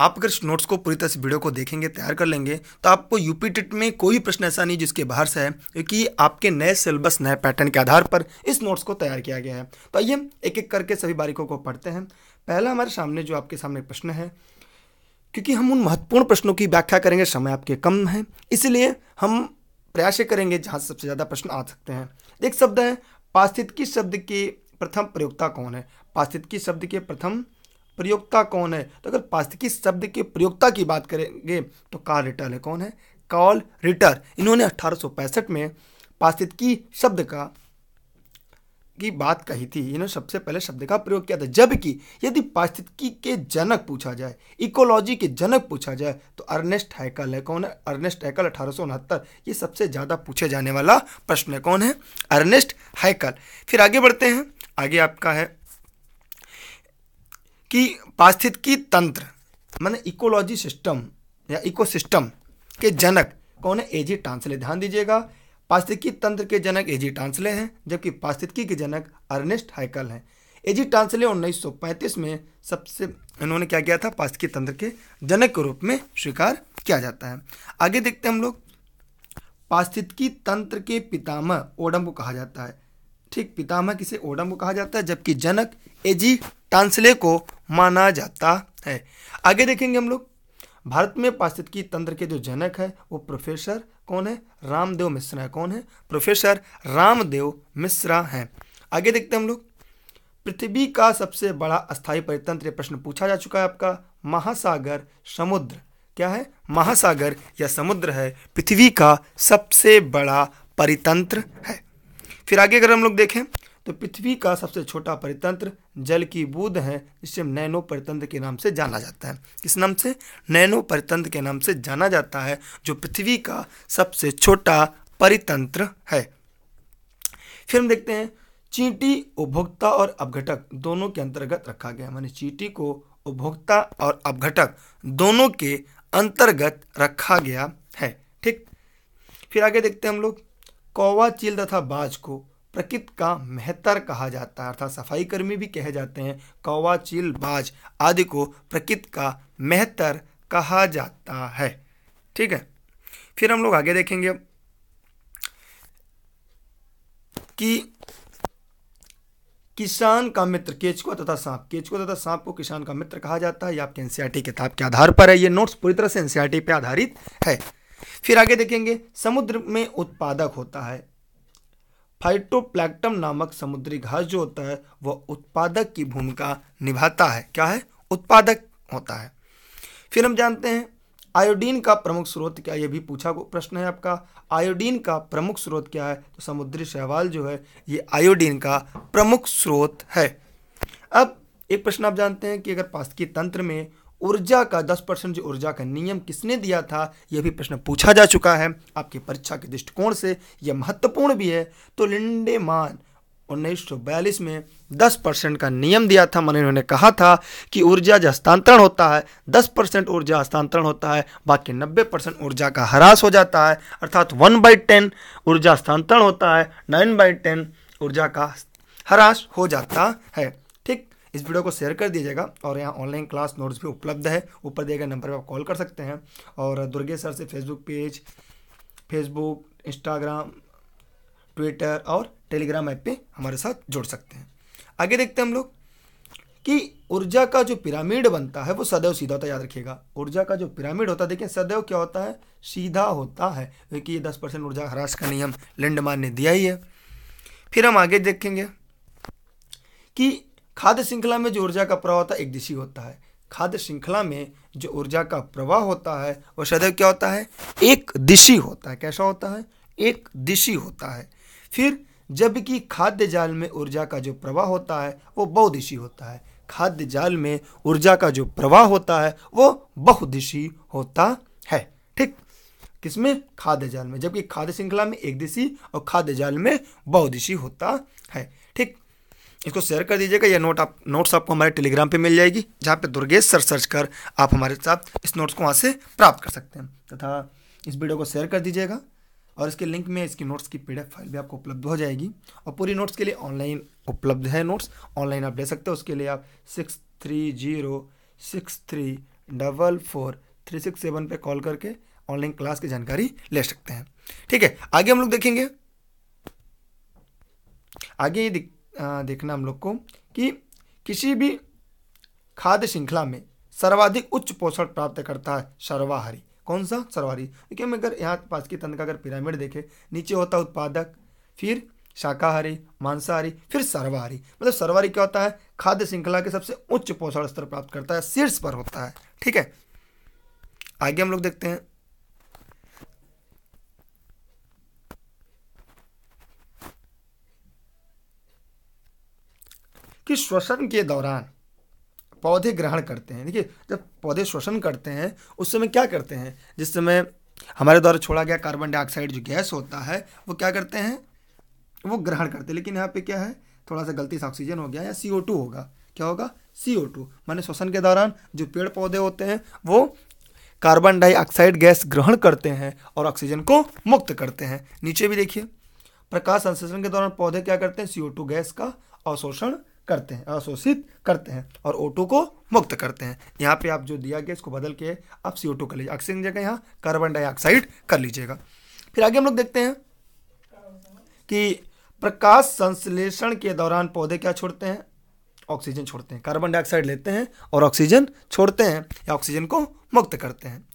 आप अगर नोट्स को पूरी तरह से वीडियो को देखेंगे तैयार कर लेंगे तो आपको यूपी टेट में कोई प्रश्न ऐसा नहीं जिसके बाहर से है क्योंकि आपके नए सिलेबस नए पैटर्न के आधार पर इस नोट्स को तैयार किया गया है तो आइए एक एक करके सभी बारीकों को पढ़ते हैं पहला हमारे सामने जो आपके सामने प्रश्न है क्योंकि हम उन महत्वपूर्ण प्रश्नों की व्याख्या करेंगे समय आपके कम है इसलिए हम प्रयास करेंगे जहाँ सबसे ज़्यादा प्रश्न आ सकते हैं एक शब्द है पास्थित की शब्द के प्रथम प्रयोगता कौन है पास्थित की शब्द के प्रथम प्रयोक्ता कौन है तो अगर पास्तिकी शब्द के प्रयोक्ता की बात करेंगे तो कार्ल रिटर है कौन है कॉल रिटर इन्होंने अठारह में पास्तिकी शब्द का की बात कही थी इन्होंने सबसे पहले शब्द का प्रयोग किया था जबकि यदि पास्तिकी के जनक पूछा जाए इकोलॉजी के जनक पूछा जाए तो अर्नेस्ट हैकल है कौन है अर्नेस्ट हैकल अठारह ये सबसे ज़्यादा पूछे जाने वाला प्रश्न है कौन है अर्नेस्ट हैकल फिर आगे बढ़ते हैं आगे आपका है कि पारिस्थितिकी तंत्र माने इकोलॉजी सिस्टम या इको सिस्टम के जनक कौन है एजी टांसले ध्यान दीजिएगा पारिस्थितिकी तंत्र के जनक एजी टांसले हैं जबकि पारिस्थितिकी के जनक अर्नेस्ट हाइकल हैं एजी टांसले 1935 में सबसे इन्होंने क्या किया था पास्की तंत्र के जनक के रूप में स्वीकार किया जाता है आगे देखते हैं हम लोग पारिस्थितिकी तंत्र के पितामह ओडम को कहा जाता है ठीक पितामह किसे ओडम को कहा जाता है जबकि जनक एजी टांसले को माना जाता है आगे देखेंगे हम लोग भारत में की तंत्र के जो जनक है वो प्रोफेसर कौन है रामदेव मिश्रा है कौन है प्रोफेसर रामदेव मिश्रा हैं आगे देखते हैं हम लोग पृथ्वी का सबसे बड़ा अस्थायी परितंत्र प्रश्न पूछा जा चुका है आपका महासागर समुद्र क्या है महासागर या समुद्र है पृथ्वी का सबसे बड़ा परितंत्र है फिर आगे अगर हम लोग देखें तो पृथ्वी का सबसे छोटा परितंत्र जल की बूंद है जिसे नैनो परितंत्र के नाम से जाना जाता है किस नाम से नैनो परितंत्र के नाम से जाना जाता है जो पृथ्वी का सबसे छोटा परितंत्र है फिर हम देखते हैं चींटी उपभोक्ता और अपघटक दोनों के अंतर्गत रखा गया मानी चींटी को उपभोक्ता और अपघटक दोनों के अंतर्गत रखा गया है ठीक फिर आगे देखते हैं हम लोग कौवा चील तथा बाज को प्रकृत का मेहतर कहा जाता है अर्थात सफाई कर्मी भी कहे जाते हैं कौवा चील बाज आदि को प्रकृत का मेहतर कहा जाता है ठीक है फिर हम लोग आगे देखेंगे कि किसान का मित्र केचको तथा सांप केचको तथा सांप को किसान का मित्र कहा जाता है ये आपके एनसीआरटी किताब के आधार पर है ये नोट्स पूरी तरह से एनसीआरटी पर आधारित है फिर आगे देखेंगे समुद्र में उत्पादक होता है फाइटोप्लैक्टम नामक समुद्री घास जो होता है वह उत्पादक की भूमिका निभाता है क्या है उत्पादक होता है फिर हम जानते हैं आयोडीन का प्रमुख स्रोत क्या यह भी पूछा प्रश्न है आपका आयोडीन का प्रमुख स्रोत क्या है तो समुद्री शहवाल जो है ये आयोडीन का प्रमुख स्रोत है अब एक प्रश्न आप जानते हैं कि अगर पास्की तंत्र में ऊर्जा का दस परसेंट जो ऊर्जा का नियम किसने दिया था यह भी प्रश्न पूछा जा चुका है आपकी परीक्षा के दृष्टिकोण से यह महत्वपूर्ण भी है तो लिंडेमान उन्नीस में 10 परसेंट का नियम दिया था मैंने उन्होंने कहा था कि ऊर्जा जो हस्तांतरण होता है 10 परसेंट ऊर्जा हस्तांतरण होता है बाकी 90 परसेंट ऊर्जा का ह्रास हो जाता है अर्थात 1 बाई टेन ऊर्जा हस्तांतरण होता है 9 बाई टेन ऊर्जा का ह्रास हो जाता है इस वीडियो को शेयर कर दीजिएगा और यहाँ ऑनलाइन क्लास नोट्स भी उपलब्ध है ऊपर दिए गए नंबर पर आप कॉल कर सकते हैं और दुर्गे सर से Facebook page Facebook Instagram Twitter और टेलीग्राम ऐप पे हमारे साथ जुड़ सकते हैं आगे देखते हैं हम लोग कि ऊर्जा का जो पिरामिड बनता है वो सदैव सीधा होता है याद रखिएगा ऊर्जा का जो पिरामिड होता है देखिए सदैव क्या होता है सीधा होता है क्योंकि ये दस परसेंट ऊर्जा ह्रास का नियम लिंडमान ने दिया ही है फिर हम आगे देखेंगे कि खाद्य श्रृंखला में जो ऊर्जा का प्रवाह होता है एक दिशी होता है खाद्य श्रृंखला में जो ऊर्जा का प्रवाह होता है वह सदैव क्या होता है एक दिशी होता है कैसा होता है एक दिशी होता है फिर जबकि खाद्य जाल में ऊर्जा का जो प्रवाह होता है वो बहुदिशी होता है खाद्य जाल में ऊर्जा का जो प्रवाह होता है वो बहुदिशी होता है ठीक किसमें खाद्य जाल में जबकि खाद्य श्रृंखला में एक दिशी और खाद्य जाल में बहुदिशी होता है इसको शेयर कर दीजिएगा यह नोट आप नोट्स आपको हमारे टेलीग्राम पे मिल जाएगी जहाँ पे दुर्गेश सर सर्च कर आप हमारे साथ इस नोट्स को वहाँ से प्राप्त कर सकते हैं तथा इस वीडियो को शेयर कर दीजिएगा और इसके लिंक में इसकी नोट्स की पीडीएफ फाइल भी आपको उपलब्ध हो जाएगी और पूरी नोट्स के लिए ऑनलाइन उपलब्ध है नोट्स ऑनलाइन आप ले सकते हो उसके लिए आप six three zero six three double four three six seven पर कॉल करके ऑनलाइन क्लास की जानकारी ले सकते हैं ठीक है आगे हम लोग देखेंगे आगे ये देखना हम लोग को कि किसी भी खाद्य श्रृंखला में सर्वाधिक उच्च पोषण प्राप्त करता है सर्वाहारी कौन सा सर्वाहारी क्योंकि हम अगर यहाँ पास की तन का अगर पिरामिड देखें नीचे होता उत्पादक फिर शाकाहारी मांसाहारी फिर सर्वाहारी मतलब सर्वाहारी क्या होता है खाद्य श्रृंखला के सबसे उच्च पोषण स्तर प्राप्त करता है शीर्ष पर होता है ठीक है आगे हम लोग देखते हैं कि श्वसन के दौरान पौधे ग्रहण करते हैं देखिए जब पौधे श्वसन करते हैं उस समय क्या करते हैं जिस समय हमारे द्वारा छोड़ा गया कार्बन डाइऑक्साइड जो गैस होता है वो क्या करते हैं वो ग्रहण करते हैं लेकिन यहाँ पे क्या है थोड़ा सा गलती से ऑक्सीजन हो गया या सी होगा क्या होगा सी ओ टू माने श्वसन के दौरान जो पेड़ पौधे होते हैं वो कार्बन डाइऑक्साइड गैस ग्रहण करते हैं और ऑक्सीजन को मुक्त करते हैं नीचे भी देखिए प्रकाश संश्लेषण के दौरान पौधे क्या करते हैं सी ओ टू गैस का अवशोषण करते हैं अशोषित करते हैं और ओटो को मुक्त करते हैं यहाँ पे आप जो दिया गया इसको बदल के आप सी ओटो कर लीजिए ऑक्सीजन जगह यहाँ कार्बन डाइऑक्साइड कर लीजिएगा फिर आगे हम लोग देखते हैं कि प्रकाश संश्लेषण के दौरान पौधे क्या छोड़ते हैं ऑक्सीजन छोड़ते हैं कार्बन डाइऑक्साइड लेते हैं और ऑक्सीजन छोड़ते हैं या ऑक्सीजन को मुक्त करते हैं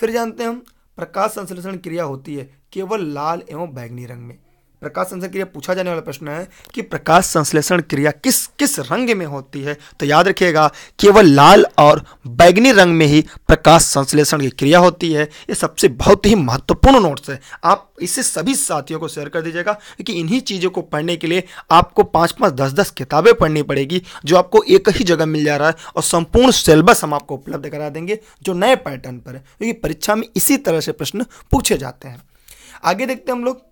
फिर जानते हैं हम प्रकाश संश्लेषण क्रिया होती है केवल लाल एवं बैंगनी रंग में प्रकाश संश्लेषण क्रिया पूछा जाने वाला प्रश्न है कि प्रकाश संश्लेषण क्रिया किस किस रंग में होती है तो याद रखिएगा केवल लाल और बैगनी रंग में ही प्रकाश संश्लेषण की क्रिया होती है ये सबसे बहुत ही महत्वपूर्ण नोट्स है आप इसे सभी साथियों को शेयर कर दीजिएगा क्योंकि इन्हीं चीज़ों को पढ़ने के लिए आपको पाँच पाँच दस दस किताबें पढ़नी पड़ेगी जो आपको एक ही जगह मिल जा रहा है और संपूर्ण सिलेबस हम आपको उपलब्ध करा देंगे जो नए पैटर्न पर है क्योंकि परीक्षा में इसी तरह से प्रश्न पूछे जाते हैं आगे देखते हैं हम लोग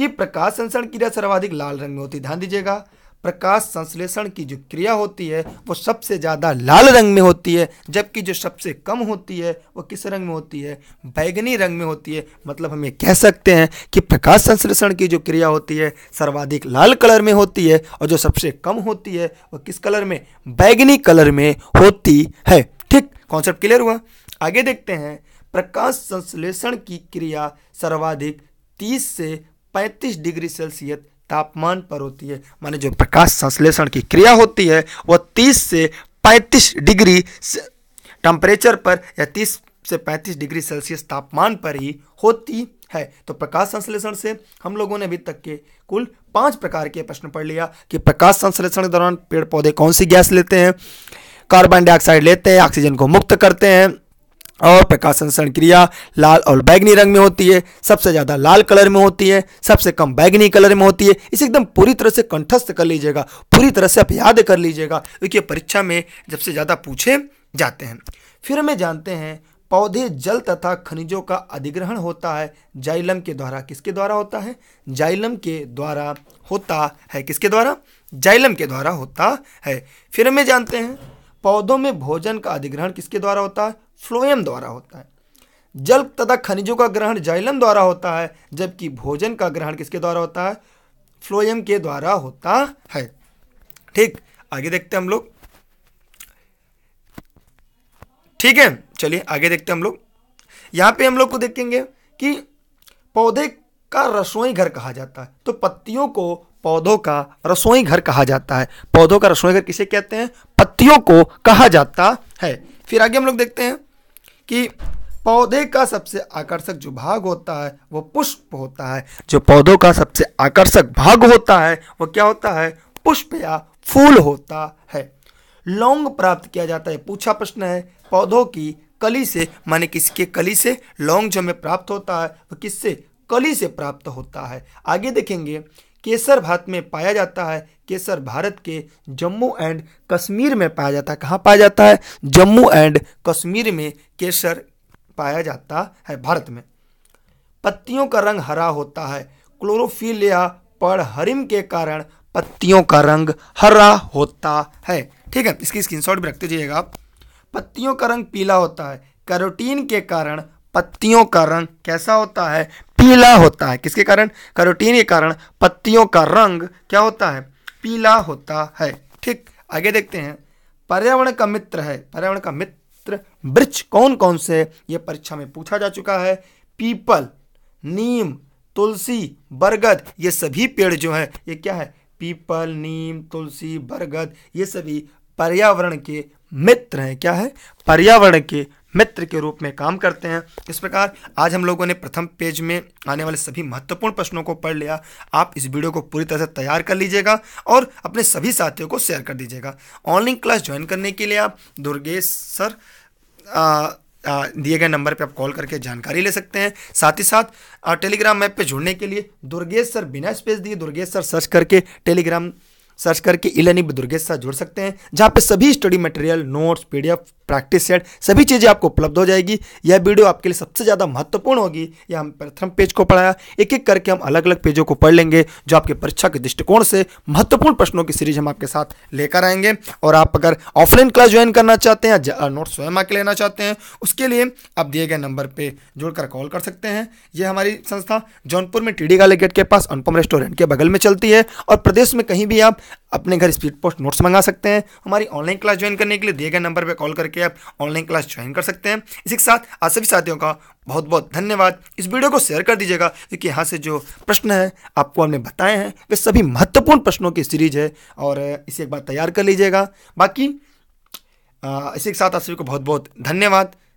कि प्रकाश संश्लेषण क्रिया सर्वाधिक लाल रंग में होती है ध्यान दीजिएगा प्रकाश संश्लेषण की जो क्रिया होती है वो सबसे ज़्यादा लाल रंग में होती है जबकि जो सबसे कम होती है वो किस रंग में होती है बैगनी रंग में होती है मतलब हम ये कह सकते हैं कि प्रकाश संश्लेषण की जो क्रिया होती है सर्वाधिक लाल कलर में होती है और जो सबसे कम होती है वो किस कलर में बैगनी कलर में होती है ठीक कॉन्सेप्ट क्लियर हुआ आगे देखते हैं प्रकाश संश्लेषण की क्रिया सर्वाधिक 30 से पैंतीस डिग्री सेल्सियस तापमान पर होती है माने जो प्रकाश संश्लेषण की क्रिया होती है वह तीस से पैंतीस डिग्री टेम्परेचर पर या तीस से 35 डिग्री सेल्सियस तापमान पर ही होती है तो प्रकाश संश्लेषण से हम लोगों ने अभी तक के कुल पांच प्रकार के प्रश्न पढ़ लिया कि प्रकाश संश्लेषण के दौरान पेड़ पौधे कौन सी गैस लेते हैं कार्बन डाइऑक्साइड लेते हैं ऑक्सीजन को मुक्त करते हैं और प्रकाशन संसरण क्रिया लाल और बैगनी रंग में होती है सबसे ज़्यादा लाल कलर में होती है सबसे कम बैगनी कलर में होती है इसे एकदम पूरी तरह से कंठस्थ कर लीजिएगा पूरी तरह से आप याद कर लीजिएगा क्योंकि परीक्षा में जब से ज़्यादा पूछे जाते हैं फिर हमें जानते हैं पौधे जल तथा खनिजों का अधिग्रहण होता है जाइलम के द्वारा किसके द्वारा होता है जाइलम के द्वारा होता है किसके द्वारा जाइलम के द्वारा होता है फिर हमें जानते हैं पौधों में भोजन का अधिग्रहण किसके द्वारा होता है फ्लोएम द्वारा होता है जल तथा खनिजों का ग्रहण जाइलम द्वारा होता है जबकि भोजन का ग्रहण किसके द्वारा होता है फ्लोएम के द्वारा होता है ठीक आगे देखते हम लोग ठीक है चलिए आगे देखते हम लोग यहां पे हम लोग को देखेंगे कि पौधे का रसोई घर कहा जाता है तो पत्तियों को पौधों का रसोई घर कहा जाता है पौधों का रसोई घर किसे कहते हैं पत्तियों को कहा जाता है फिर आगे हम लोग देखते हैं कि पौधे का सबसे आकर्षक जो भाग होता है वो पुष्प होता है जो पौधों का सबसे आकर्षक भाग होता है वो क्या होता है पुष्प या फूल होता है लौंग प्राप्त किया जाता है पूछा प्रश्न है पौधों की कली से माने किसके कली से लौंग जो हमें प्राप्त होता है वो किससे कली से प्राप्त होता है आगे देखेंगे केसर भात में पाया जाता है केसर भारत के जम्मू एंड कश्मीर में पाया जाता है कहाँ पाया जाता है जम्मू एंड कश्मीर में केसर पाया जाता है भारत में पत्तियों का रंग हरा होता है क्लोरोफिल या परहरिम के कारण पत्तियों का रंग हरा होता है ठीक है इसकी स्क्रीनशॉट भी रख दीजिएगा आप पत्तियों का रंग पीला होता है कैरोटीन के कारण पत्तियों का रंग कैसा होता है पीला होता है किसके कारण कैरोटीन के कारण पत्तियों का रंग क्या होता है पीला होता है ठीक आगे देखते हैं पर्यावरण का मित्र है पर्यावरण का मित्र वृक्ष कौन कौन से ये परीक्षा में पूछा जा चुका है पीपल नीम तुलसी बरगद ये सभी पेड़ जो है ये क्या है पीपल नीम तुलसी बरगद ये सभी पर्यावरण के मित्र हैं क्या है पर्यावरण के मित्र के रूप में काम करते हैं इस प्रकार आज हम लोगों ने प्रथम पेज में आने वाले सभी महत्वपूर्ण प्रश्नों को पढ़ लिया आप इस वीडियो को पूरी तरह से तैयार कर लीजिएगा और अपने सभी साथियों को शेयर कर दीजिएगा ऑनलाइन क्लास ज्वाइन करने के लिए आप दुर्गेश सर दिए गए नंबर पर आप कॉल करके जानकारी ले सकते हैं साथ ही साथ टेलीग्राम ऐप पर जुड़ने के लिए दुर्गेश सर बिना स्पेस दिए दुर्गेश सर सर्च करके टेलीग्राम सर्च करके इलेनी दुर्गेश सर जुड़ सकते हैं जहाँ पे सभी study material notes PDF practice set सभी चीज़ें आपको उपलब्ध हो जाएगी यह वीडियो आपके लिए सबसे ज़्यादा महत्वपूर्ण होगी यह हम प्रथम पेज को पढ़ाया एक एक करके हम अलग अलग पेजों को पढ़ लेंगे जो आपके परीक्षा के दृष्टिकोण से महत्वपूर्ण प्रश्नों की सीरीज हम आपके साथ लेकर आएंगे और आप अगर ऑफलाइन क्लास ज्वाइन करना चाहते हैं या नोट स्वयं आके लेना चाहते हैं उसके लिए आप दिए गए नंबर पर जुड़कर कॉल कर सकते हैं यह हमारी संस्था जौनपुर में टीडी गाले गेट के पास अनुपम रेस्टोरेंट के बगल में चलती है और प्रदेश में कहीं भी आप अपने घर स्पीड पोस्ट नोट्स मंगा सकते हैं हमारी ऑनलाइन क्लास ज्वाइन करने के लिए दिए गए नंबर पर कॉल करके करके आप ऑनलाइन क्लास ज्वाइन कर सकते हैं इसी के साथ आप सभी साथियों का बहुत बहुत धन्यवाद इस वीडियो को शेयर कर दीजिएगा क्योंकि यहाँ से जो प्रश्न है आपको हमने बताए हैं वे सभी महत्वपूर्ण प्रश्नों की सीरीज है और इसे एक बार तैयार कर लीजिएगा बाकी इसी के साथ आप सभी को बहुत बहुत धन्यवाद